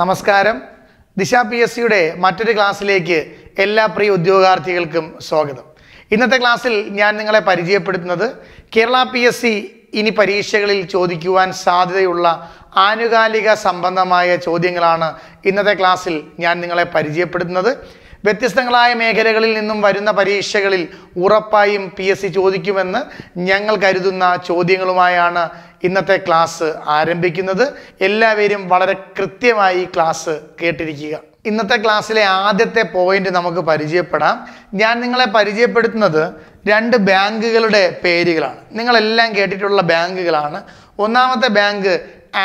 നമസ്കാരം ദിശ P S സിയുടെ മറ്റൊരു ക്ലാസ്സിലേക്ക് എല്ലാ പ്രിയ ഉദ്യോഗാർത്ഥികൾക്കും സ്വാഗതം ഇന്നത്തെ ക്ലാസ്സിൽ ഞാൻ നിങ്ങളെ പരിചയപ്പെടുത്തുന്നത് കേരള പി എസ് സി ഇനി പരീക്ഷകളിൽ ചോദിക്കുവാൻ സാധ്യതയുള്ള ആനുകാലിക സംബന്ധമായ ചോദ്യങ്ങളാണ് ഇന്നത്തെ ക്ലാസ്സിൽ ഞാൻ നിങ്ങളെ പരിചയപ്പെടുത്തുന്നത് വ്യത്യസ്തങ്ങളായ മേഖലകളിൽ നിന്നും വരുന്ന പരീക്ഷകളിൽ ഉറപ്പായും പി എസ് സി ചോദിക്കുമെന്ന് ഞങ്ങൾ കരുതുന്ന ചോദ്യങ്ങളുമായാണ് ഇന്നത്തെ ക്ലാസ് ആരംഭിക്കുന്നത് എല്ലാവരും വളരെ കൃത്യമായി ക്ലാസ് കേട്ടിരിക്കുക ഇന്നത്തെ ക്ലാസ്സിലെ ആദ്യത്തെ പോയിന്റ് നമുക്ക് പരിചയപ്പെടാം ഞാൻ നിങ്ങളെ പരിചയപ്പെടുത്തുന്നത് രണ്ട് ബാങ്കുകളുടെ പേരുകളാണ് നിങ്ങളെല്ലാം കേട്ടിട്ടുള്ള ബാങ്കുകളാണ് ഒന്നാമത്തെ ബാങ്ക്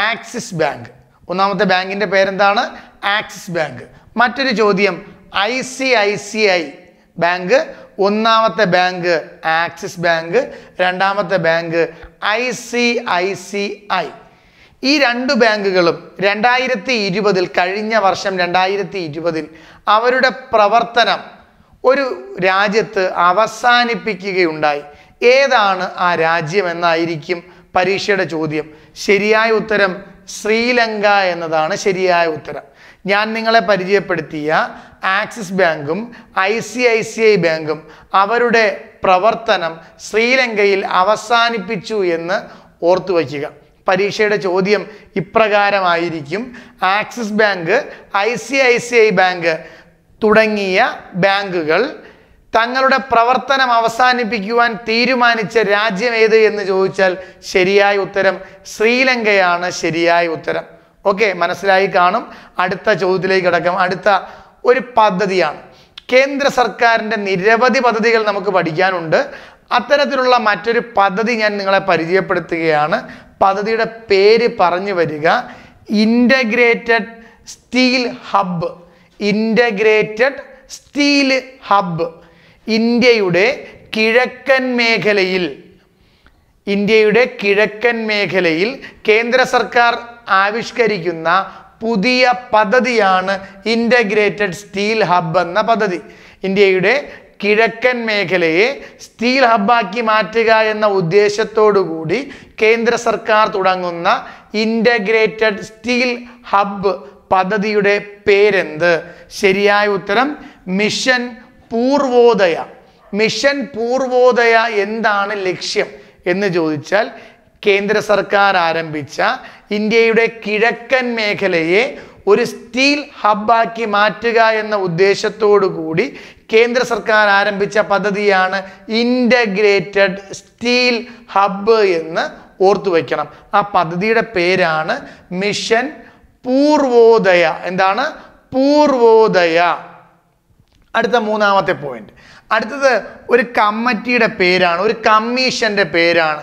ആക്സിസ് ബാങ്ക് ഒന്നാമത്തെ ബാങ്കിൻ്റെ പേരെന്താണ് ആക്സിസ് ബാങ്ക് മറ്റൊരു ചോദ്യം I C I C I bank ഒന്നാമത്തെ ബാങ്ക് ആക്സിസ് ബാങ്ക് രണ്ടാമത്തെ bank I C I C I ഈ രണ്ട് ബാങ്കുകളും രണ്ടായിരത്തി ഇരുപതിൽ കഴിഞ്ഞ വർഷം രണ്ടായിരത്തി ഇരുപതിൽ അവരുടെ പ്രവർത്തനം ഒരു രാജ്യത്ത് അവസാനിപ്പിക്കുകയുണ്ടായി ഏതാണ് ആ രാജ്യം എന്നായിരിക്കും പരീക്ഷയുടെ ചോദ്യം ശരിയായ ഉത്തരം ശ്രീലങ്ക എന്നതാണ് ശരിയായ ഉത്തരം ഞാൻ നിങ്ങളെ പരിചയപ്പെടുത്തിയ ആക്സിസ് ബാങ്കും I C I C I ബാങ്കും അവരുടെ പ്രവർത്തനം ശ്രീലങ്കയിൽ അവസാനിപ്പിച്ചു എന്ന് ഓർത്തു വയ്ക്കുക പരീക്ഷയുടെ ചോദ്യം ഇപ്രകാരമായിരിക്കും Axis bank I C I C I bank തുടങ്ങിയ ബാങ്കുകൾ തങ്ങളുടെ പ്രവർത്തനം അവസാനിപ്പിക്കുവാൻ തീരുമാനിച്ച രാജ്യം ഏത് എന്ന് ചോദിച്ചാൽ ശരിയായ ഉത്തരം ശ്രീലങ്കയാണ് ശരിയായ ഉത്തരം ഓക്കെ മനസ്സിലായി കാണും അടുത്ത ചോദ്യത്തിലേക്ക് കിടക്കാം അടുത്ത ഒരു പദ്ധതിയാണ് കേന്ദ്ര സർക്കാരിൻ്റെ നിരവധി പദ്ധതികൾ നമുക്ക് പഠിക്കാനുണ്ട് അത്തരത്തിലുള്ള മറ്റൊരു പദ്ധതി ഞാൻ നിങ്ങളെ പരിചയപ്പെടുത്തുകയാണ് പദ്ധതിയുടെ പേര് പറഞ്ഞു വരിക integrated steel hub integrated steel hub ഇന്ത്യയുടെ കിഴക്കൻ മേഖലയിൽ ഇന്ത്യയുടെ കിഴക്കൻ മേഖലയിൽ കേന്ദ്ര സർക്കാർ ആവിഷ്കരിക്കുന്ന പുതിയ പദ്ധതിയാണ് ഇൻ്റഗ്രേറ്റഡ് സ്റ്റീൽ ഹബ്ബ് എന്ന പദ്ധതി ഇന്ത്യയുടെ കിഴക്കൻ മേഖലയെ സ്റ്റീൽ ഹബ്ബാക്കി മാറ്റുക എന്ന കൂടി കേന്ദ്ര സർക്കാർ തുടങ്ങുന്ന ഇൻ്റഗ്രേറ്റഡ് സ്റ്റീൽ ഹബ്ബ് പദ്ധതിയുടെ പേരെന്ത് ശരിയായ ഉത്തരം മിഷൻ പൂർവോദയ മിഷൻ പൂർവോദയ എന്താണ് ലക്ഷ്യം എന്ന് ചോദിച്ചാൽ കേന്ദ്ര സർക്കാർ ആരംഭിച്ച ഇന്ത്യയുടെ കിഴക്കൻ മേഖലയെ ഒരു സ്റ്റീൽ ഹബ്ബാക്കി മാറ്റുക എന്ന ഉദ്ദേശത്തോടു കൂടി കേന്ദ്ര സർക്കാർ ആരംഭിച്ച പദ്ധതിയാണ് ഇൻ്റഗ്രേറ്റഡ് സ്റ്റീൽ ഹബ്ബ് എന്ന് ഓർത്തു വയ്ക്കണം ആ പദ്ധതിയുടെ പേരാണ് മിഷൻ പൂർവോദയ എന്താണ് പൂർവോദയ അടുത്ത മൂന്നാമത്തെ പോയിന്റ് അടുത്തത് ഒരു കമ്മിറ്റിയുടെ പേരാണ് ഒരു കമ്മീഷൻ്റെ പേരാണ്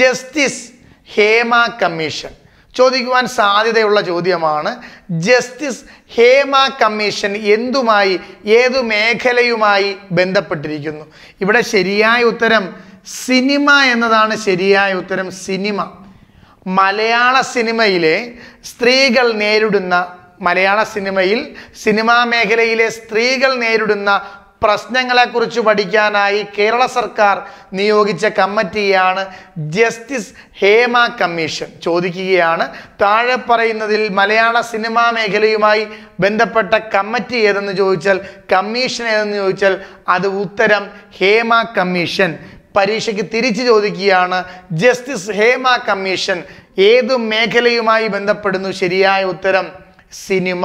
ജസ്റ്റിസ് ഹേമ കമ്മീഷൻ ചോദിക്കുവാൻ സാധ്യതയുള്ള ചോദ്യമാണ് ജസ്റ്റിസ് ഹേമ കമ്മീഷൻ എന്തുമായി ഏതു മേഖലയുമായി ബന്ധപ്പെട്ടിരിക്കുന്നു ഇവിടെ ശരിയായ ഉത്തരം സിനിമ എന്നതാണ് ശരിയായ ഉത്തരം സിനിമ മലയാള സിനിമയിലെ സ്ത്രീകൾ നേരിടുന്ന മലയാള സിനിമയിൽ സിനിമാ മേഖലയിലെ സ്ത്രീകൾ നേരിടുന്ന പ്രശ്നങ്ങളെക്കുറിച്ച് പഠിക്കാനായി കേരള സർക്കാർ നിയോഗിച്ച കമ്മിറ്റിയാണ് ജസ്റ്റിസ് ഹേമ കമ്മീഷൻ ചോദിക്കുകയാണ് താഴെ പറയുന്നതിൽ മലയാള സിനിമാ മേഖലയുമായി ബന്ധപ്പെട്ട കമ്മിറ്റി ഏതെന്ന് ചോദിച്ചാൽ കമ്മീഷൻ ഏതെന്ന് ചോദിച്ചാൽ അത് ഉത്തരം ഹേമ കമ്മീഷൻ പരീക്ഷയ്ക്ക് തിരിച്ചു ചോദിക്കുകയാണ് ജസ്റ്റിസ് ഹേമ കമ്മീഷൻ ഏതു മേഖലയുമായി ബന്ധപ്പെടുന്നു ശരിയായ ഉത്തരം സിനിമ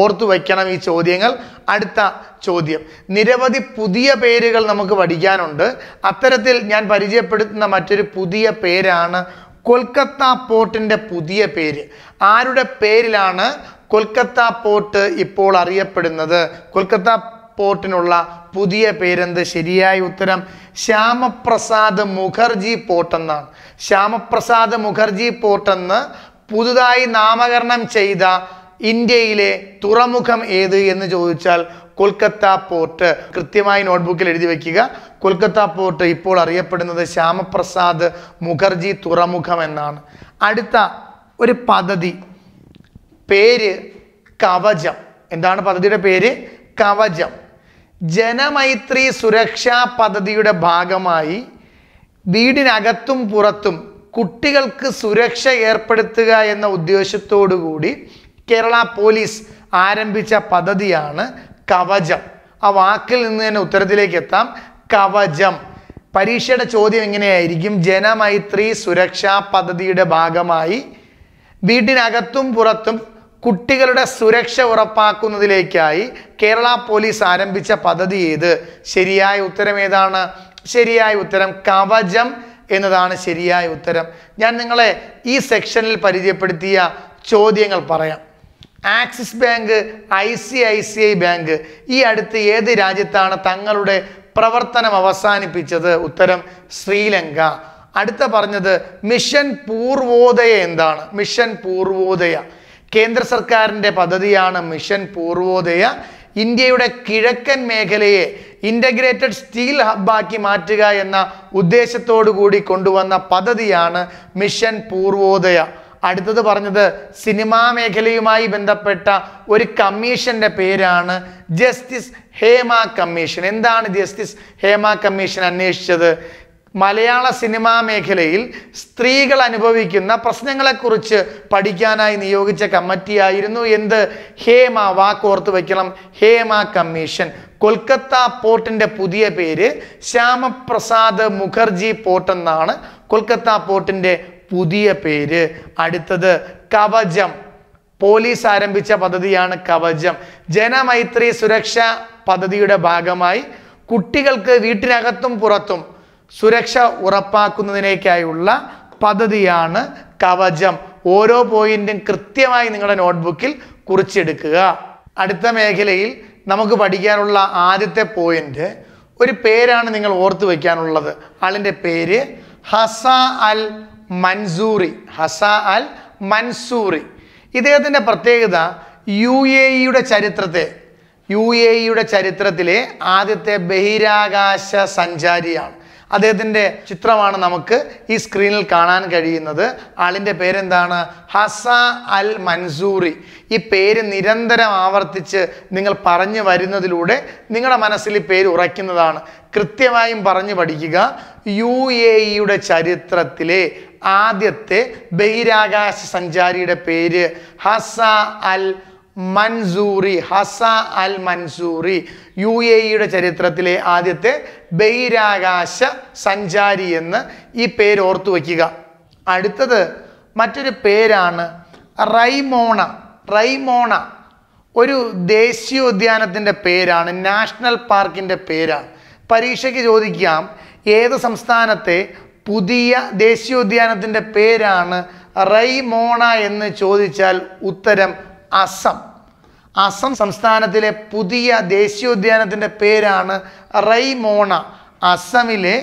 ഓർത്തു വയ്ക്കണം ഈ ചോദ്യങ്ങൾ അടുത്ത ചോദ്യം നിരവധി പുതിയ പേരുകൾ നമുക്ക് പഠിക്കാനുണ്ട് അത്തരത്തിൽ ഞാൻ പരിചയപ്പെടുത്തുന്ന മറ്റൊരു പുതിയ പേരാണ് കൊൽക്കത്ത പോർട്ടിൻ്റെ പുതിയ പേര് ആരുടെ പേരിലാണ് കൊൽക്കത്ത പോർട്ട് ഇപ്പോൾ അറിയപ്പെടുന്നത് കൊൽക്കത്ത പോർട്ടിനുള്ള പുതിയ പേരെന്ത് ശരിയായ ഉത്തരം ശ്യാമപ്രസാദ് മുഖർജി പോർട്ടെന്നാണ് ശ്യാമപ്രസാദ് മുഖർജി പോർട്ടെന്ന് പുതുതായി നാമകരണം ചെയ്ത ഇന്ത്യയിലെ തുറമുഖം ഏത് എന്ന് ചോദിച്ചാൽ കൊൽക്കത്ത പോർട്ട് കൃത്യമായി നോട്ട്ബുക്കിൽ എഴുതി വയ്ക്കുക കൊൽക്കത്ത പോർട്ട് ഇപ്പോൾ അറിയപ്പെടുന്നത് ശ്യാമപ്രസാദ് മുഖർജി തുറമുഖം എന്നാണ് അടുത്ത ഒരു പദ്ധതി പേര് കവചം എന്താണ് പദ്ധതിയുടെ പേര് കവചം ജനമൈത്രി സുരക്ഷാ പദ്ധതിയുടെ ഭാഗമായി വീടിനകത്തും പുറത്തും കുട്ടികൾക്ക് സുരക്ഷ ഏർപ്പെടുത്തുക എന്ന ഉദ്ദേശത്തോടു കൂടി കേരള പോലീസ് ആരംഭിച്ച പദ്ധതിയാണ് കവചം ആ വാക്കിൽ നിന്ന് തന്നെ ഉത്തരത്തിലേക്ക് എത്താം കവചം പരീക്ഷയുടെ ചോദ്യം എങ്ങനെയായിരിക്കും ജനമൈത്രി സുരക്ഷാ പദ്ധതിയുടെ ഭാഗമായി വീട്ടിനകത്തും പുറത്തും കുട്ടികളുടെ സുരക്ഷ ഉറപ്പാക്കുന്നതിലേക്കായി കേരള പോലീസ് ആരംഭിച്ച പദ്ധതി ഏത് ശരിയായ ഉത്തരം ഏതാണ് ശരിയായ ഉത്തരം കവചം എന്നതാണ് ശരിയായ ഉത്തരം ഞാൻ നിങ്ങളെ ഈ സെക്ഷനിൽ പരിചയപ്പെടുത്തിയ ചോദ്യങ്ങൾ പറയാം Axis bank I C I C I bank ഈ അടുത്ത് ഏത് രാജ്യത്താണ് തങ്ങളുടെ പ്രവർത്തനം അവസാനിപ്പിച്ചത് ഉത്തരം ശ്രീലങ്ക അടുത്ത പറഞ്ഞത് മിഷൻ പൂർവോദയ എന്താണ് മിഷൻ പൂർവോദയ കേന്ദ്ര സർക്കാരിൻ്റെ പദ്ധതിയാണ് മിഷൻ പൂർവോദയ ഇന്ത്യയുടെ കിഴക്കൻ മേഖലയെ ഇൻ്റഗ്രേറ്റഡ് സ്റ്റീൽ ഹബ്ബാക്കി മാറ്റുക എന്ന ഉദ്ദേശത്തോടു കൂടി കൊണ്ടുവന്ന പദ്ധതിയാണ് മിഷൻ പൂർവോദയ അടുത്തത് പറഞ്ഞത് സിനിമാ മേഖലയുമായി ബന്ധപ്പെട്ട ഒരു കമ്മീഷന്റെ പേരാണ് ജസ്റ്റിസ് ഹേമ കമ്മീഷൻ എന്താണ് ജസ്റ്റിസ് ഹേമ കമ്മീഷൻ അന്വേഷിച്ചത് മലയാള സിനിമാ മേഖലയിൽ സ്ത്രീകൾ അനുഭവിക്കുന്ന പ്രശ്നങ്ങളെക്കുറിച്ച് പഠിക്കാനായി നിയോഗിച്ച കമ്മിറ്റിയായിരുന്നു എന്ത് ഹേമ വാക്കോർത്ത് വയ്ക്കണം ഹേമ കമ്മീഷൻ കൊൽക്കത്ത പോർട്ടിൻ്റെ പുതിയ പേര് ശ്യാമപ്രസാദ് മുഖർജി പോർട്ടെന്നാണ് കൊൽക്കത്ത പോർട്ടിൻ്റെ പുതിയ പേര് അടുത്തത് കവചം പോലീസ് ആരംഭിച്ച പദ്ധതിയാണ് കവചം ജനമൈത്രി സുരക്ഷ പദ്ധതിയുടെ ഭാഗമായി കുട്ടികൾക്ക് വീട്ടിനകത്തും പുറത്തും സുരക്ഷ ഉറപ്പാക്കുന്നതിനേക്കായുള്ള പദ്ധതിയാണ് കവചം ഓരോ പോയിന്റും കൃത്യമായി നിങ്ങളുടെ നോട്ട്ബുക്കിൽ കുറിച്ചെടുക്കുക അടുത്ത മേഖലയിൽ നമുക്ക് പഠിക്കാനുള്ള ആദ്യത്തെ പോയിന്റ് ഒരു പേരാണ് നിങ്ങൾ ഓർത്തു വയ്ക്കാനുള്ളത് ആളിൻ്റെ പേര് ഹസ അൽ മൻസൂറി ഹസ അൽ മൻസൂറി ഇദ്ദേഹത്തിൻ്റെ പ്രത്യേകത യു എ ഇയുടെ ചരിത്രത്തെ യു എ ഇയുടെ ചരിത്രത്തിലെ ആദ്യത്തെ ബഹിരാകാശ സഞ്ചാരിയാണ് അദ്ദേഹത്തിൻ്റെ ചിത്രമാണ് നമുക്ക് ഈ സ്ക്രീനിൽ കാണാൻ കഴിയുന്നത് ആളിൻ്റെ പേരെന്താണ് ഹസ അൽ മൻസൂറി ഈ പേര് നിരന്തരം ആവർത്തിച്ച് നിങ്ങൾ പറഞ്ഞു വരുന്നതിലൂടെ നിങ്ങളുടെ മനസ്സിൽ ഈ പേര് ഉറയ്ക്കുന്നതാണ് കൃത്യമായും പറഞ്ഞു പഠിക്കുക യു എ ഇയുടെ ചരിത്രത്തിലെ ആദ്യത്തെ ബഹിരാകാശ സഞ്ചാരിയുടെ പേര് ഹസ അൽ മൻസൂറി ഹസ അൽ മൻസൂറി യു എ ഇയുടെ ചരിത്രത്തിലെ ആദ്യത്തെ ബഹിരാകാശ സഞ്ചാരി എന്ന് ഈ പേര് ഓർത്തു വയ്ക്കുക അടുത്തത് മറ്റൊരു പേരാണ് റൈമോണ റൈമോണ ഒരു ദേശീയോദ്യാനത്തിൻ്റെ പേരാണ് നാഷണൽ പാർക്കിൻ്റെ പേരാണ് പരീക്ഷയ്ക്ക് ചോദിക്കാം ഏത് സംസ്ഥാനത്തെ പുതിയ ദേശീയോദ്യാനത്തിൻ്റെ പേരാണ് റൈമോണ എന്ന് ചോദിച്ചാൽ ഉത്തരം അസം അസം സംസ്ഥാനത്തിലെ പുതിയ ദേശീയോദ്യാനത്തിൻ്റെ പേരാണ് റൈമോണ അസമിലെ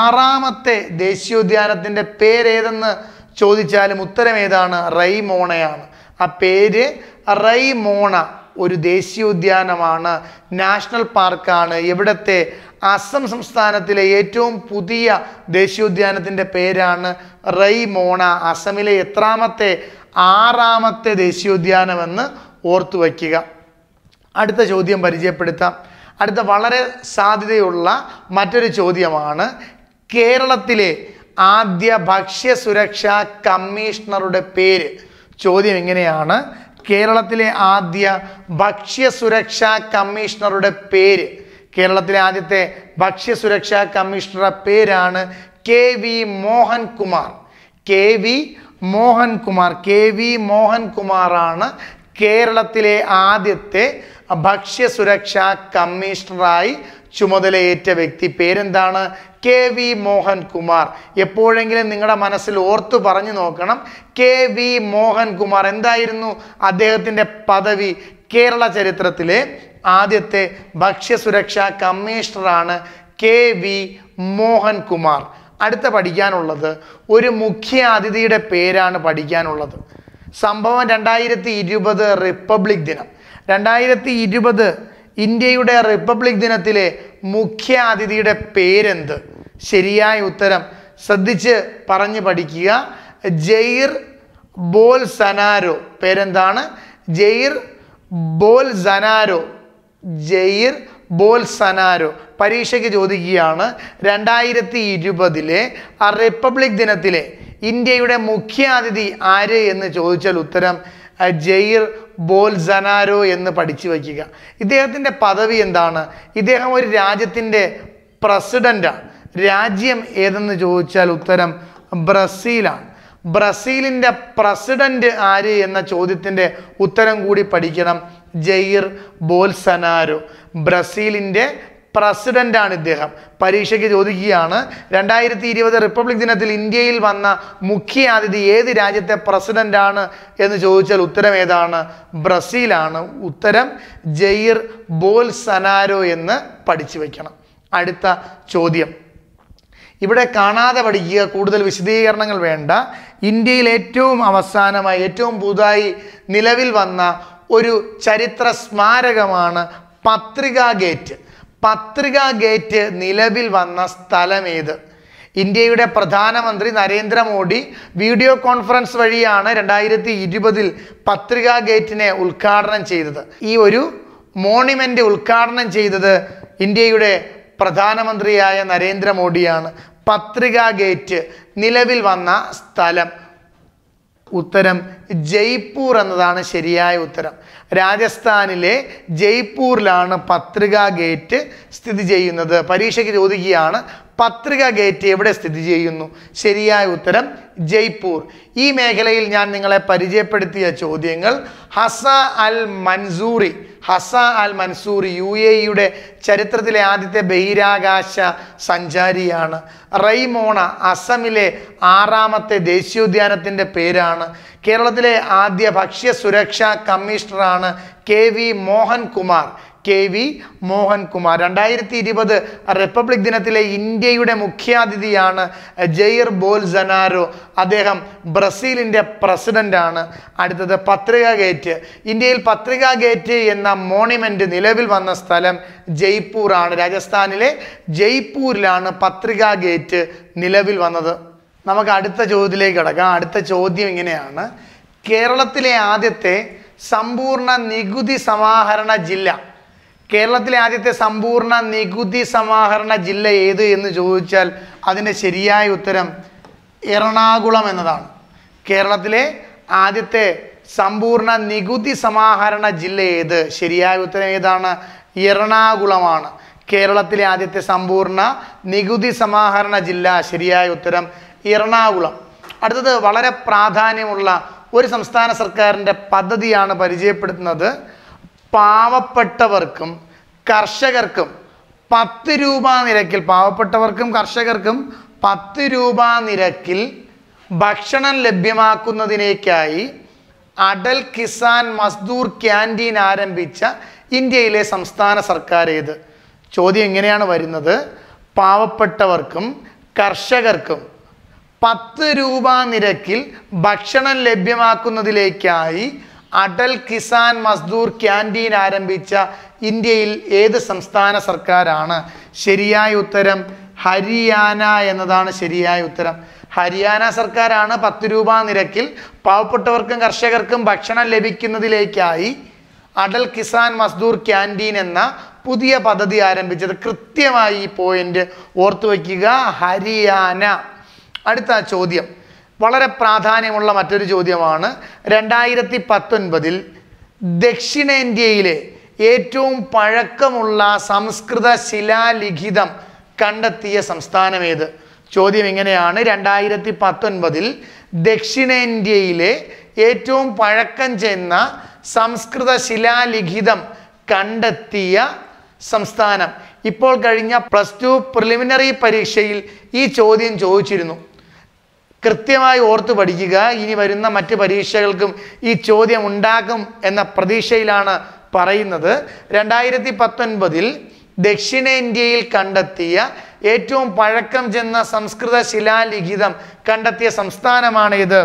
ആറാമത്തെ ദേശീയോദ്യാനത്തിൻ്റെ പേരേതെന്ന് ചോദിച്ചാലും ഉത്തരം ഏതാണ് റൈമോണയാണ് ആ പേര് റൈമോണ ഒരു ദേശീയോദ്യാനമാണ് നാഷണൽ പാർക്കാണ് ഇവിടുത്തെ അസം സംസ്ഥാനത്തിലെ ഏറ്റവും പുതിയ ദേശീയോദ്യാനത്തിൻ്റെ പേരാണ് റൈമോണ അസമിലെ എത്രാമത്തെ ആറാമത്തെ ദേശീയോദ്യാനമെന്ന് ഓർത്തു വയ്ക്കുക അടുത്ത ചോദ്യം പരിചയപ്പെടുത്താം അടുത്ത വളരെ സാധ്യതയുള്ള മറ്റൊരു ചോദ്യമാണ് കേരളത്തിലെ ആദ്യ ഭക്ഷ്യ സുരക്ഷാ കമ്മീഷണറുടെ പേര് ചോദ്യം എങ്ങനെയാണ് കേരളത്തിലെ ആദ്യ ഭക്ഷ്യസുരക്ഷാ കമ്മീഷണറുടെ പേര് കേരളത്തിലെ ആദ്യത്തെ ഭക്ഷ്യസുരക്ഷാ കമ്മീഷണറുടെ പേരാണ് K V Mohankumar K V Mohankumar K V മോഹൻകുമാറാണ് കേരളത്തിലെ ആദ്യത്തെ ഭക്ഷ്യസുരക്ഷാ കമ്മീഷണറായി ചുമതലയേറ്റ വ്യക്തി പേരെന്താണ് കെ വി മോഹൻകുമാർ എപ്പോഴെങ്കിലും നിങ്ങളുടെ മനസ്സിൽ ഓർത്തു പറഞ്ഞു നോക്കണം കെ വി മോഹൻകുമാർ എന്തായിരുന്നു അദ്ദേഹത്തിൻ്റെ പദവി കേരള ചരിത്രത്തിലെ ആദ്യത്തെ ഭക്ഷ്യസുരക്ഷാ കമ്മീഷണറാണ് കെ വി മോഹൻകുമാർ അടുത്ത പഠിക്കാനുള്ളത് ഒരു മുഖ്യ അതിഥിയുടെ പേരാണ് പഠിക്കാനുള്ളത് സംഭവം രണ്ടായിരത്തി ഇരുപത് റിപ്പബ്ലിക് ദിനം രണ്ടായിരത്തി ഇരുപത് ഇന്ത്യയുടെ റിപ്പബ്ലിക് ദിനത്തിലെ മുഖ്യ അതിഥിയുടെ പേരെന്ത് ശരിയായ ഉത്തരം ശ്രദ്ധിച്ച് പറഞ്ഞു പഠിക്കുക ജയിർ ബോൽ സനാരോ പേരെന്താണ് ജയിർ ബോൽ സനാരോ ജയിർ ബോൽ സനാരോ പരീക്ഷയ്ക്ക് ചോദിക്കുകയാണ് രണ്ടായിരത്തി ഇരുപതിലെ റിപ്പബ്ലിക് ദിനത്തിലെ ഇന്ത്യയുടെ മുഖ്യ അതിഥി ആര് എന്ന് ചോദിച്ചാൽ ഉത്തരം ജെയിർ ബോൽസനാരോ എന്ന് പഠിച്ചു വയ്ക്കുക ഇദ്ദേഹത്തിൻ്റെ പദവി എന്താണ് ഇദ്ദേഹം ഒരു രാജ്യത്തിൻ്റെ പ്രസിഡൻ്റാണ് രാജ്യം ഏതെന്ന് ചോദിച്ചാൽ ഉത്തരം ബ്രസീലാണ് ബ്രസീലിൻ്റെ പ്രസിഡൻ്റ് ആര് എന്ന ചോദ്യത്തിൻ്റെ ഉത്തരം കൂടി പഠിക്കണം ജെയിർ ബോൽസനാരോ ബ്രസീലിൻ്റെ പ്രസിഡൻ്റാണ് ഇദ്ദേഹം പരീക്ഷയ്ക്ക് ചോദിക്കുകയാണ് രണ്ടായിരത്തി ഇരുപത് റിപ്പബ്ലിക് ദിനത്തിൽ ഇന്ത്യയിൽ വന്ന മുഖ്യ അതിഥി ഏത് രാജ്യത്തെ പ്രസിഡൻ്റാണ് എന്ന് ചോദിച്ചാൽ ഉത്തരം ഏതാണ് ബ്രസീലാണ് ഉത്തരം ജെയിർ ബോൽസനാരോ എന്ന് പഠിച്ചു വയ്ക്കണം അടുത്ത ചോദ്യം ഇവിടെ കാണാതെ പഠിക്കുക കൂടുതൽ വിശദീകരണങ്ങൾ വേണ്ട ഇന്ത്യയിൽ ഏറ്റവും അവസാനമായി ഏറ്റവും പുതുതായി നിലവിൽ വന്ന ഒരു ചരിത്ര സ്മാരകമാണ് പത്രികാ ഗേറ്റ് പത്രിക ഗേറ്റ് നിലവിൽ വന്ന ഏത് ഇന്ത്യയുടെ പ്രധാനമന്ത്രി നരേന്ദ്രമോദി വീഡിയോ കോൺഫറൻസ് വഴിയാണ് രണ്ടായിരത്തി ഇരുപതിൽ പത്രിക ഗേറ്റിനെ ഉദ്ഘാടനം ചെയ്തത് ഈ ഒരു മോണിമെൻ്റ് ഉദ്ഘാടനം ചെയ്തത് ഇന്ത്യയുടെ പ്രധാനമന്ത്രിയായ നരേന്ദ്രമോദിയാണ് പത്രിക ഗേറ്റ് നിലവിൽ വന്ന സ്ഥലം ഉത്തരം ജയ്പൂർ എന്നതാണ് ശരിയായ ഉത്തരം രാജസ്ഥാനിലെ ജയ്പൂരിലാണ് പത്രികാ ഗേറ്റ് സ്ഥിതി ചെയ്യുന്നത് പരീക്ഷയ്ക്ക് ചോദിക്കുകയാണ് പത്രിക ഗേറ്റ് എവിടെ സ്ഥിതി ചെയ്യുന്നു ശരിയായ ഉത്തരം ജയ്പൂർ ഈ മേഖലയിൽ ഞാൻ നിങ്ങളെ പരിചയപ്പെടുത്തിയ ചോദ്യങ്ങൾ ഹസ അൽ മൻസൂറി ഹസ അൽ മൻസൂറി യു എ ഇയുടെ ചരിത്രത്തിലെ ആദ്യത്തെ ബഹിരാകാശ സഞ്ചാരിയാണ് റൈമോണ അസമിലെ ആറാമത്തെ ദേശീയോദ്യാനത്തിൻ്റെ പേരാണ് കേരളത്തിലെ ആദ്യ ഭക്ഷ്യ സുരക്ഷാ കമ്മീഷണറാണ് K V Mohan Kumar K V Mohankumar രണ്ടായിരത്തി ഇരുപത് റിപ്പബ്ലിക് ദിനത്തിലെ ഇന്ത്യയുടെ മുഖ്യാതിഥിയാണ് ജെയിർ ബോൽസനാരോ അദ്ദേഹം ബ്രസീലിൻ്റെ പ്രസിഡൻ്റാണ് അടുത്തത് പത്രിക ഗേറ്റ് ഇന്ത്യയിൽ പത്രിക ഗേറ്റ് എന്ന മോണിമെൻ്റ് നിലവിൽ വന്ന സ്ഥലം ജയ്പൂറാണ് രാജസ്ഥാനിലെ ജയ്പൂരിലാണ് പത്രിക ഗേറ്റ് നിലവിൽ വന്നത് നമുക്ക് അടുത്ത ചോദ്യത്തിലേക്ക് കിടക്കാം അടുത്ത ചോദ്യം ഇങ്ങനെയാണ് കേരളത്തിലെ ആദ്യത്തെ സമ്പൂർണ്ണ നികുതി സമാഹരണ ജില്ല കേരളത്തിലെ ആദ്യത്തെ സമ്പൂർണ്ണ നികുതി സമാഹരണ ജില്ല ഏത് എന്ന് ചോദിച്ചാൽ അതിൻ്റെ ശരിയായ ഉത്തരം എറണാകുളം എന്നതാണ് കേരളത്തിലെ ആദ്യത്തെ സമ്പൂർണ്ണ നികുതി സമാഹരണ ജില്ല ഏത് ശരിയായ ഉത്തരം ഏതാണ് എറണാകുളമാണ് കേരളത്തിലെ ആദ്യത്തെ സമ്പൂർണ്ണ നികുതി സമാഹരണ ജില്ല ശരിയായ ഉത്തരം എറണാകുളം അടുത്തത് വളരെ പ്രാധാന്യമുള്ള ഒരു സംസ്ഥാന സർക്കാരിൻ്റെ പദ്ധതിയാണ് പരിചയപ്പെടുത്തുന്നത് പാവപ്പെട്ടവർക്കും കർഷകർക്കും പത്ത് രൂപ നിരക്കിൽ പാവപ്പെട്ടവർക്കും കർഷകർക്കും പത്ത് രൂപ നിരക്കിൽ ഭക്ഷണം ലഭ്യമാക്കുന്നതിനേക്കായി അടൽ കിസാൻ മസ്ദൂർ ക്യാൻറ്റീൻ ആരംഭിച്ച ഇന്ത്യയിലെ സംസ്ഥാന സർക്കാർ ഏത് ചോദ്യം എങ്ങനെയാണ് വരുന്നത് പാവപ്പെട്ടവർക്കും കർഷകർക്കും പത്ത് രൂപ നിരക്കിൽ ഭക്ഷണം ലഭ്യമാക്കുന്നതിലേക്കായി അടൽ കിസാൻ മസ്ദൂർ ക്യാൻറ്റീൻ ആരംഭിച്ച ഇന്ത്യയിൽ ഏത് സംസ്ഥാന സർക്കാരാണ് ശരിയായ ഉത്തരം ഹരിയാന എന്നതാണ് ശരിയായ ഉത്തരം ഹരിയാന സർക്കാരാണ് പത്ത് രൂപ നിരക്കിൽ പാവപ്പെട്ടവർക്കും കർഷകർക്കും ഭക്ഷണം ലഭിക്കുന്നതിലേക്കായി അടൽ കിസാൻ മസ്ദൂർ ക്യാൻറ്റീൻ എന്ന പുതിയ പദ്ധതി ആരംഭിച്ചത് കൃത്യമായി ഈ പോയിന്റ് ഓർത്തു വയ്ക്കുക ഹരിയാന അടുത്ത ചോദ്യം വളരെ പ്രാധാന്യമുള്ള മറ്റൊരു ചോദ്യമാണ് രണ്ടായിരത്തി പത്തൊൻപതിൽ ദക്ഷിണേന്ത്യയിലെ ഏറ്റവും പഴക്കമുള്ള സംസ്കൃത ശിലാലിഖിതം കണ്ടെത്തിയ സംസ്ഥാനം ഏത് ചോദ്യം ഇങ്ങനെയാണ് രണ്ടായിരത്തി പത്തൊൻപതിൽ ദക്ഷിണേന്ത്യയിലെ ഏറ്റവും പഴക്കം ചെന്ന സംസ്കൃത ശിലാലിഖിതം കണ്ടെത്തിയ സംസ്ഥാനം ഇപ്പോൾ കഴിഞ്ഞ പ്ലസ് ടു പ്രിലിമിനറി പരീക്ഷയിൽ ഈ ചോദ്യം ചോദിച്ചിരുന്നു കൃത്യമായി ഓർത്ത് പഠിക്കുക ഇനി വരുന്ന മറ്റ് പരീക്ഷകൾക്കും ഈ ചോദ്യം ഉണ്ടാകും എന്ന പ്രതീക്ഷയിലാണ് പറയുന്നത് രണ്ടായിരത്തി പത്തൊൻപതിൽ ദക്ഷിണേന്ത്യയിൽ കണ്ടെത്തിയ ഏറ്റവും പഴക്കം ചെന്ന സംസ്കൃത ശിലാലിഖിതം കണ്ടെത്തിയ സംസ്ഥാനമാണ് ഇത്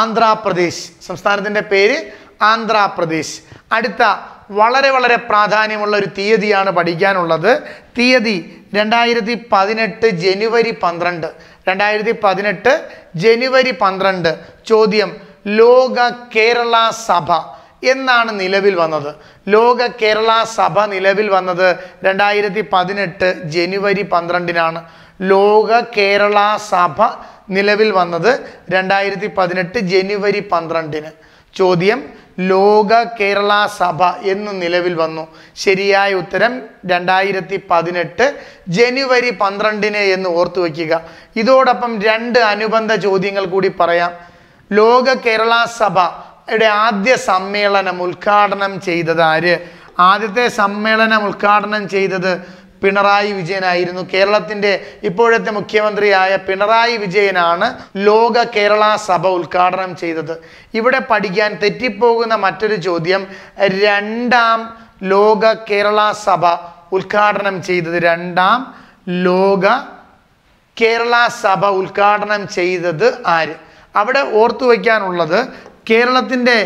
ആന്ധ്രാപ്രദേശ് സംസ്ഥാനത്തിൻ്റെ പേര് ആന്ധ്രാപ്രദേശ് അടുത്ത വളരെ വളരെ പ്രാധാന്യമുള്ള ഒരു തീയതിയാണ് പഠിക്കാനുള്ളത് തീയതി രണ്ടായിരത്തി പതിനെട്ട് ജനുവരി പന്ത്രണ്ട് രണ്ടായിരത്തി പതിനെട്ട് ജനുവരി പന്ത്രണ്ട് ചോദ്യം ലോക കേരള സഭ എന്നാണ് നിലവിൽ വന്നത് ലോക കേരള സഭ നിലവിൽ വന്നത് രണ്ടായിരത്തി പതിനെട്ട് ജനുവരി പന്ത്രണ്ടിനാണ് ലോക കേരള സഭ നിലവിൽ വന്നത് രണ്ടായിരത്തി പതിനെട്ട് ജനുവരി പന്ത്രണ്ടിന് ചോദ്യം ലോക കേരള സഭ എന്ന് നിലവിൽ വന്നു ശരിയായ ഉത്തരം രണ്ടായിരത്തി പതിനെട്ട് ജനുവരി പന്ത്രണ്ടിന് എന്ന് ഓർത്തു വയ്ക്കുക ഇതോടൊപ്പം രണ്ട് അനുബന്ധ ചോദ്യങ്ങൾ കൂടി പറയാം ലോക കേരള സഭയുടെ ആദ്യ സമ്മേളനം ഉദ്ഘാടനം ചെയ്തത് ആര് ആദ്യത്തെ സമ്മേളനം ഉദ്ഘാടനം ചെയ്തത് പിണറായി വിജയനായിരുന്നു കേരളത്തിൻ്റെ ഇപ്പോഴത്തെ മുഖ്യമന്ത്രിയായ പിണറായി വിജയനാണ് ലോക കേരള സഭ ഉദ്ഘാടനം ചെയ്തത് ഇവിടെ പഠിക്കാൻ തെറ്റിപ്പോകുന്ന മറ്റൊരു ചോദ്യം രണ്ടാം ലോക കേരള സഭ ഉദ്ഘാടനം ചെയ്തത് രണ്ടാം ലോക കേരള സഭ ഉദ്ഘാടനം ചെയ്തത് ആര് അവിടെ ഓർത്തു വയ്ക്കാനുള്ളത് കേരളത്തിൻ്റെ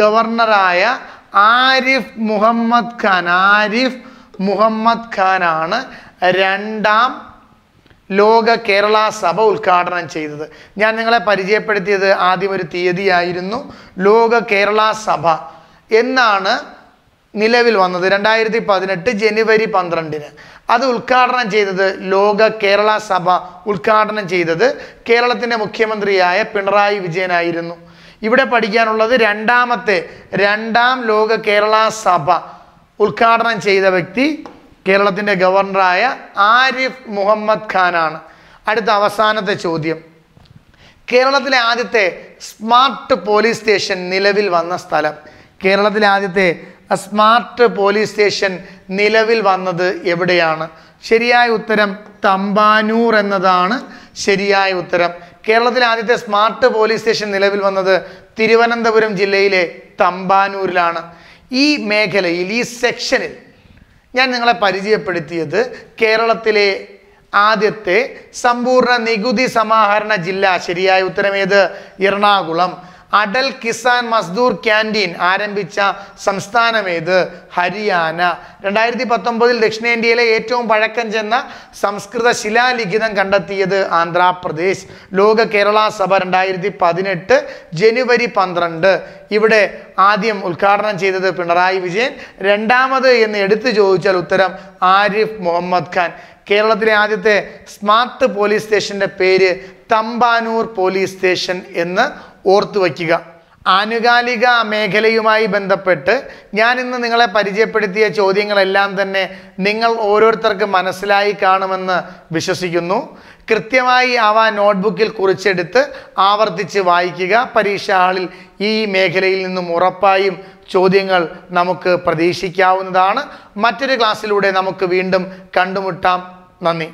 ഗവർണറായ ആരിഫ് മുഹമ്മദ് ഖാൻ ആരിഫ് മുഹമ്മദ് ഖാനാണ് രണ്ടാം ലോക കേരള സഭ ഉദ്ഘാടനം ചെയ്തത് ഞാൻ നിങ്ങളെ പരിചയപ്പെടുത്തിയത് ആദ്യം ഒരു തീയതിയായിരുന്നു ലോക കേരള സഭ എന്നാണ് നിലവിൽ വന്നത് രണ്ടായിരത്തി പതിനെട്ട് ജനുവരി പന്ത്രണ്ടിന് അത് ഉദ്ഘാടനം ചെയ്തത് ലോക കേരള സഭ ഉദ്ഘാടനം ചെയ്തത് കേരളത്തിൻ്റെ മുഖ്യമന്ത്രിയായ പിണറായി വിജയനായിരുന്നു ഇവിടെ പഠിക്കാനുള്ളത് രണ്ടാമത്തെ രണ്ടാം ലോക കേരള സഭ ഉദ്ഘാടനം ചെയ്ത വ്യക്തി കേരളത്തിൻ്റെ ഗവർണറായ ആരിഫ് മുഹമ്മദ് ഖാനാണ് അടുത്ത അവസാനത്തെ ചോദ്യം കേരളത്തിലെ ആദ്യത്തെ സ്മാർട്ട് പോലീസ് സ്റ്റേഷൻ നിലവിൽ വന്ന സ്ഥലം കേരളത്തിലെ ആദ്യത്തെ സ്മാർട്ട് പോലീസ് സ്റ്റേഷൻ നിലവിൽ വന്നത് എവിടെയാണ് ശരിയായ ഉത്തരം തമ്പാനൂർ എന്നതാണ് ശരിയായ ഉത്തരം കേരളത്തിലെ ആദ്യത്തെ സ്മാർട്ട് പോലീസ് സ്റ്റേഷൻ നിലവിൽ വന്നത് തിരുവനന്തപുരം ജില്ലയിലെ തമ്പാനൂരിലാണ് ഈ മേഖലയിൽ ഈ സെക്ഷനിൽ ഞാൻ നിങ്ങളെ പരിചയപ്പെടുത്തിയത് കേരളത്തിലെ ആദ്യത്തെ സമ്പൂർണ്ണ നികുതി സമാഹരണ ജില്ല ശരിയായ ഉത്തരമേത് എറണാകുളം അടൽ കിസാൻ മസ്ദൂർ ക്യാൻറ്റീൻ ആരംഭിച്ച സംസ്ഥാനം ഏത് ഹരിയാന രണ്ടായിരത്തി പത്തൊമ്പതിൽ ദക്ഷിണേന്ത്യയിലെ ഏറ്റവും പഴക്കം ചെന്ന സംസ്കൃത ശിലാലിഖിതം കണ്ടെത്തിയത് ആന്ധ്രാപ്രദേശ് ലോക കേരള സഭ രണ്ടായിരത്തി പതിനെട്ട് ജനുവരി പന്ത്രണ്ട് ഇവിടെ ആദ്യം ഉദ്ഘാടനം ചെയ്തത് പിണറായി വിജയൻ രണ്ടാമത് എന്ന് എടുത്തു ചോദിച്ചാൽ ഉത്തരം ആരിഫ് മുഹമ്മദ് ഖാൻ കേരളത്തിലെ ആദ്യത്തെ സ്മാർട്ട് പോലീസ് സ്റ്റേഷൻ്റെ പേര് തമ്പാനൂർ പോലീസ് സ്റ്റേഷൻ എന്ന് ഓർത്തു വയ്ക്കുക ആനുകാലിക മേഖലയുമായി ബന്ധപ്പെട്ട് ഞാൻ ഇന്ന് നിങ്ങളെ പരിചയപ്പെടുത്തിയ ചോദ്യങ്ങളെല്ലാം തന്നെ നിങ്ങൾ ഓരോരുത്തർക്ക് മനസ്സിലായി കാണുമെന്ന് വിശ്വസിക്കുന്നു കൃത്യമായി അവ നോട്ട്ബുക്കിൽ കുറിച്ചെടുത്ത് ആവർത്തിച്ച് വായിക്കുക പരീക്ഷാ ഹാളിൽ ഈ മേഖലയിൽ നിന്നും ഉറപ്പായും ചോദ്യങ്ങൾ നമുക്ക് പ്രതീക്ഷിക്കാവുന്നതാണ് മറ്റൊരു ക്ലാസ്സിലൂടെ നമുക്ക് വീണ്ടും കണ്ടുമുട്ടാം നന്ദി